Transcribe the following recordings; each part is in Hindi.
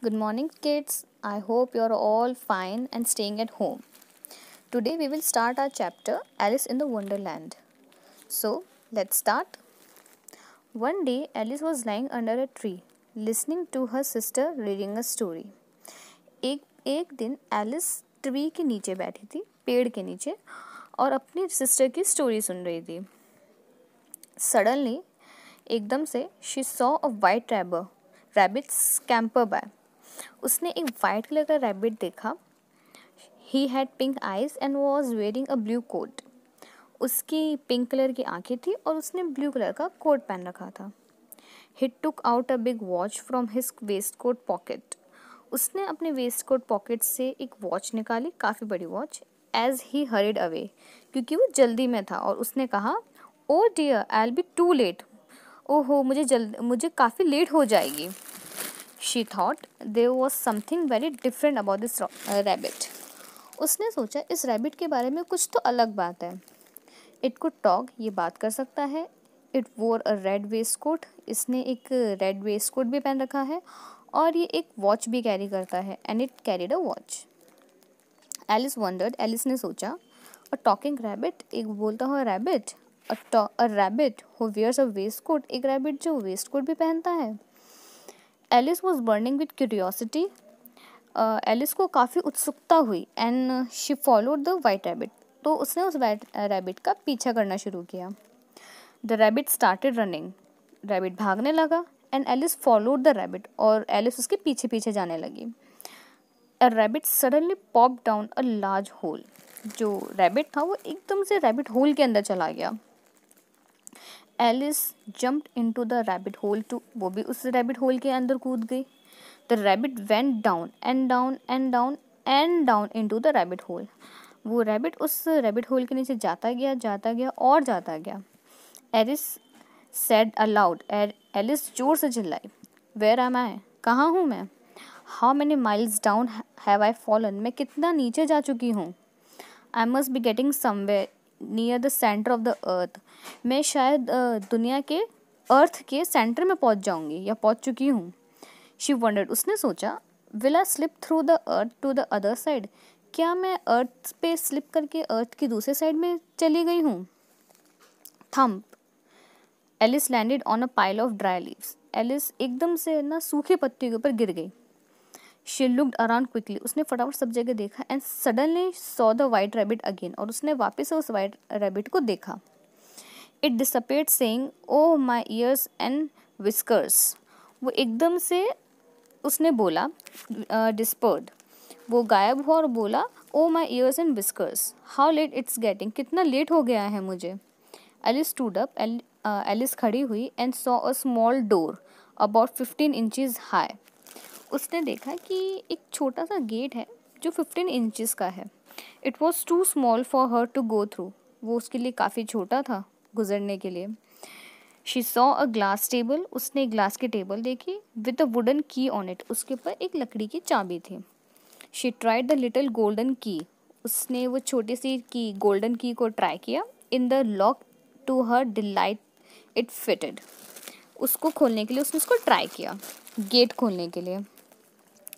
Good morning, kids. I hope you're all fine and staying at home. Today we will start our chapter Alice in the Wonderland. So, let's start. One day, Alice was lying under a tree, listening to her sister reading a story. एक एक दिन एलिस ट्री के नीचे बैठी थी पेड़ के नीचे और अपनी सिस्टर की स्टोरी सुन रही थी सडनली एकदम से she saw a white rabbit Rabbit scamper by उसने एक वाइट कलर का रैबिट देखा he had pink eyes and was wearing a blue coat उसकी पिंक कलर की आंखें थी और उसने ब्लू कलर का कोट पहन रखा था he took out a big watch from his waistcoat pocket उसने अपने वेस्ट कोट पॉकेट से एक वॉच निकाली काफ़ी बड़ी watch as he hurried away क्योंकि वो जल्दी में था और उसने कहा oh dear I'll be too late ओहो मुझे जल्द मुझे काफ़ी लेट हो जाएगी she thought there was something very different about this rabbit उसने सोचा इस रैबिट के बारे में कुछ तो अलग बात है इट को टॉक ये बात कर सकता है इट वोर अ रेड वेस्ट कोट इसने एक रेड वेस्ट कोट भी पहन रखा है और ये एक वॉच भी कैरी करता है and it carried a watch Alice wondered Alice ने सोचा अ टॉकिंग रैबिट एक बोलता हुआ rabbit a rabbit who wears a waistcoat एक रैबिट जो वेस्ट कोट भी पहनता है Alice was burning with curiosity Alice को काफ़ी उत्सुकता हुई and she follow the white rabbit तो उसने उस वाइट रैबिट uh, का पीछा करना शुरू किया the rabbit started running rabbit भागने लगा and Alice followed the rabbit और एलिस उसके पीछे पीछे जाने लगी a rabbit suddenly pop down a large hole जो रैबिट था वो एकदम से रैबिट होल के अंदर चला गया Alice jumped into the rabbit hole too वो भी उस रैबिट होल के अंदर कूद गई the rabbit went down and down and down and down into the rabbit hole वो रैबिट उस रैबिट होल के नीचे जाता गया जाता गया और जाता गया एलिस सेड अलाउड एलिस जोर से चिल्लाई वेर एम आई कहाँ हूँ मैं how many miles down have I fallen मैं कितना नीचे जा चुकी हूँ I must be getting somewhere near the centre of the earth मैं शायद दुनिया के अर्थ के सेंटर में पहुंच जाऊंगी या पहुंच चुकी हूँ शी वंडर्ड उसने सोचा will I slip through the earth to the other side क्या मैं अर्थ पे स्लिप करके अर्थ की दूसरे साइड में चली गई हूँ thump Alice landed on a pile of dry leaves Alice एकदम से ना सूखे पत्तियों के ऊपर गिर गई शी लुकड अराउंड क्विकली उसने फटाफट सब जगह देखा and suddenly saw the white rabbit again और उसने वापस उस वाइट रैबिट को देखा it disappeared saying oh my ears and whiskers वो एकदम से उसने बोला डिस्पर्ड वो गायब हुआ और बोला oh my ears and whiskers how late it's getting कितना लेट हो गया है मुझे एलिस टूड एलिस खड़ी हुई and saw a small door about fifteen inches high उसने देखा कि एक छोटा सा गेट है जो फिफ्टीन इंचज़ का है it was too small for her to go through वो उसके लिए काफ़ी छोटा था गुजरने के लिए she saw a glass table उसने एक ग्लास की टेबल देखी with a wooden key on it उसके ऊपर एक लकड़ी की चाबी थी she tried the little golden key उसने वो छोटी सी की गोल्डन की को ट्राई किया in the lock to her delight it fitted उसको खोलने के लिए उसने उसको ट्राई किया गेट खोलने के लिए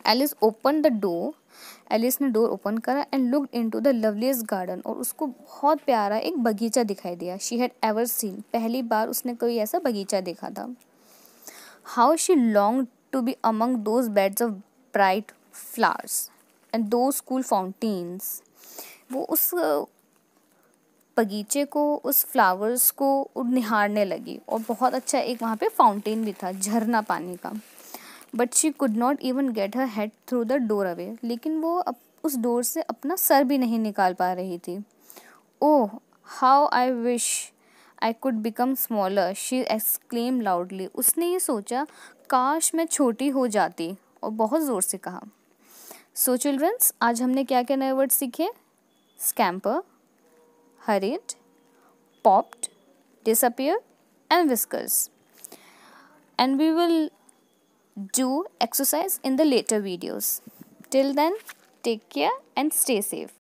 Alice open the door Alice ने डोर ओपन करा and look into the loveliest garden और उसको बहुत प्यारा एक बगीचा दिखाई दिया शी हैड एवर सीन पहली बार उसने कोई ऐसा बगीचा देखा था how she long to be among those beds of bright flowers and those cool fountains वो उस बगीचे को उस फ्लावर्स को निहारने लगी और बहुत अच्छा एक वहाँ पे फाउंटेन भी था झरना पानी का but she could not even get her head through the doorway लेकिन वो अप, उस डोर से अपना सर भी नहीं निकाल पा रही थी oh how I wish I could become smaller she exclaim loudly उसने ये सोचा काश मैं छोटी हो जाती और बहुत ज़ोर से कहा सो so, चिल्ड्रंस आज हमने क्या क्या नए वर्ड सीखे scamper hurried popped disappear and whiskers and we will do exercise in the later videos. Till then, take care and stay safe.